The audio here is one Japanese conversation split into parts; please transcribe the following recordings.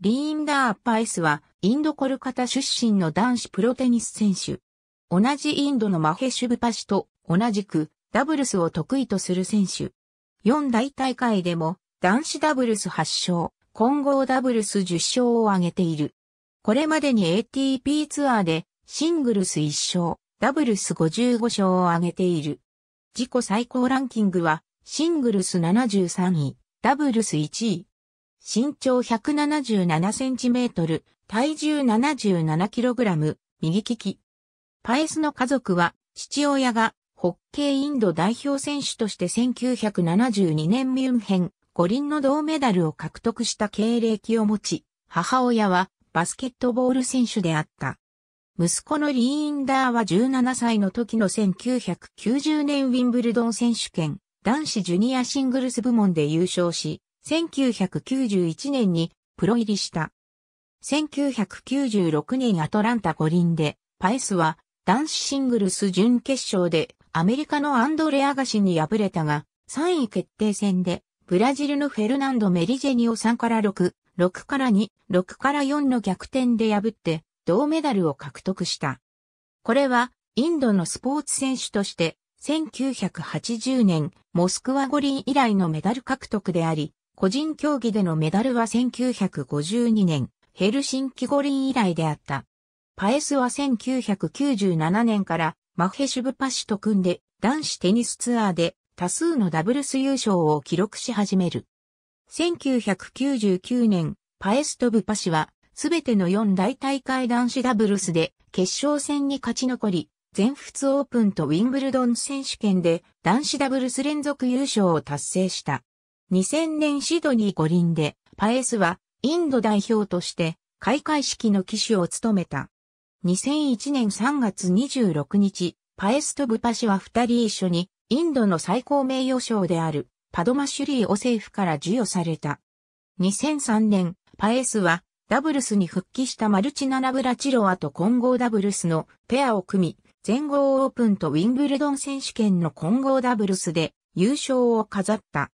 リーンダー・パイスは、インドコルカタ出身の男子プロテニス選手。同じインドのマヘシュブパシと同じくダブルスを得意とする選手。四大大会でも男子ダブルス8勝、混合ダブルス10勝を挙げている。これまでに ATP ツアーでシングルス1勝、ダブルス55勝を挙げている。自己最高ランキングはシングルス73位、ダブルス1位。身長177センチメートル、体重77キログラム、右利き。パエスの家族は、父親がホッケーインド代表選手として1972年ミュンヘン五輪の銅メダルを獲得した経歴を持ち、母親はバスケットボール選手であった。息子のリーインダーは17歳の時の1990年ウィンブルドン選手権男子ジュニアシングルス部門で優勝し、1991年にプロ入りした。1996年アトランタ五輪で、パエスは男子シングルス準決勝でアメリカのアンドレアガシに敗れたが、3位決定戦でブラジルのフェルナンド・メリジェニを3から6、6から2、6から4の逆転で破って銅メダルを獲得した。これはインドのスポーツ選手として1980年モスクワ五輪以来のメダル獲得であり、個人競技でのメダルは1952年、ヘルシンキ五輪以来であった。パエスは1997年からマフヘシュブパシと組んで男子テニスツアーで多数のダブルス優勝を記録し始める。1999年、パエスとブパシはすべての4大大会男子ダブルスで決勝戦に勝ち残り、全仏オープンとウィンブルドン選手権で男子ダブルス連続優勝を達成した。2000年シドニー五輪で、パエスはインド代表として開会式の騎手を務めた。2001年3月26日、パエスとブパシは二人一緒にインドの最高名誉賞であるパドマシュリーを政府から授与された。2003年、パエスはダブルスに復帰したマルチナ・ナブラチロアと混合ダブルスのペアを組み、全豪オープンとウィンブルドン選手権の混合ダブルスで優勝を飾った。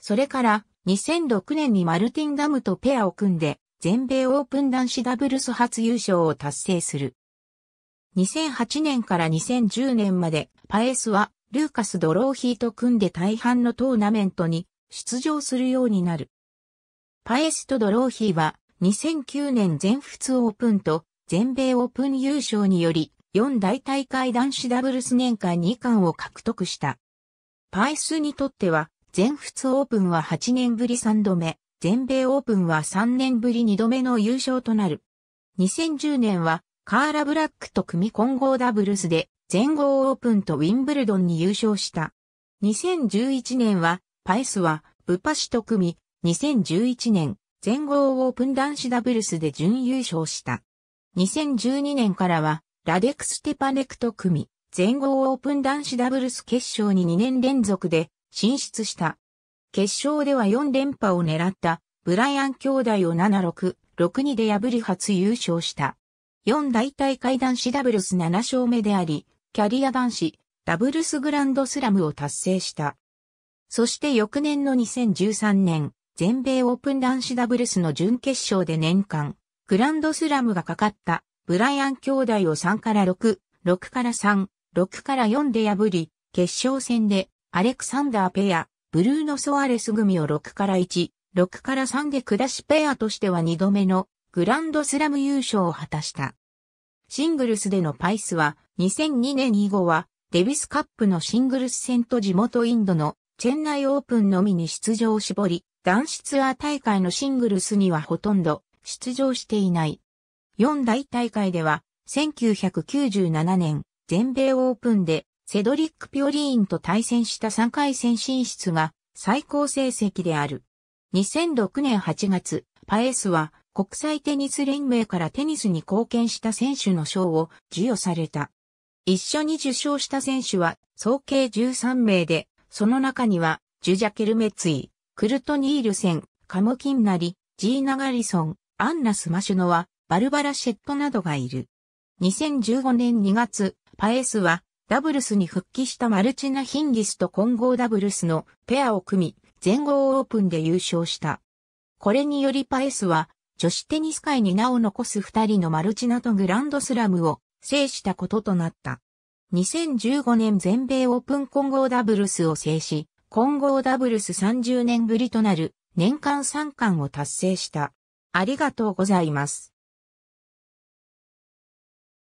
それから2006年にマルティンダムとペアを組んで全米オープン男子ダブルス初優勝を達成する。2008年から2010年までパエスはルーカス・ドローヒーと組んで大半のトーナメントに出場するようになる。パエスとドローヒーは2009年全仏オープンと全米オープン優勝により4大大会男子ダブルス年間2冠を獲得した。パエスにとっては全仏オープンは8年ぶり3度目、全米オープンは3年ぶり2度目の優勝となる。2010年はカーラ・ブラックと組混合ダブルスで全豪オープンとウィンブルドンに優勝した。2011年はパイスはブパシと組、2011年全豪オープン男子ダブルスで準優勝した。2012年からはラデックス・テパネクと組、全豪オープン男子ダブルス決勝に2年連続で進出した。決勝では4連覇を狙ったブライアン兄弟を7-6、6-2で破り初優勝した。4大大会男子ダブルス7勝目であり、キャリア男子ダブルスグランドスラムを達成した。そして翌年の2013年、全米オープン男子ダブルスの準決勝で年間、グランドスラムがかかったブライアン兄弟を3から6、6から3、6から4で破り、決勝戦でアレクサンダーペア、ブルーノ・ソアレス組を6から1、6から3で下しペアとしては2度目のグランドスラム優勝を果たした。シングルスでのパイスは2002年以後はデビスカップのシングルス戦と地元インドのチェンナイオープンのみに出場を絞り、男子ツアー大会のシングルスにはほとんど出場していない。4大大会では1997年全米オープンでセドリック・ピオリーンと対戦した3回戦進出が最高成績である。2006年8月、パエスは国際テニス連盟からテニスに貢献した選手の賞を授与された。一緒に受賞した選手は総計13名で、その中にはジュジャ・ケルメツイ、クルト・ニールセン、カム・キンナリ、ジーナ・ガリソン、アンナ・スマシュノワ、バルバラ・シェットなどがいる。2015年2月、パエスはダブルスに復帰したマルチナ・ヒンギスと混合ダブルスのペアを組み、全豪オープンで優勝した。これによりパエスは、女子テニス界に名を残す二人のマルチナとグランドスラムを制したこととなった。2015年全米オープン混合ダブルスを制し、混合ダブルス30年ぶりとなる年間3冠を達成した。ありがとうございます。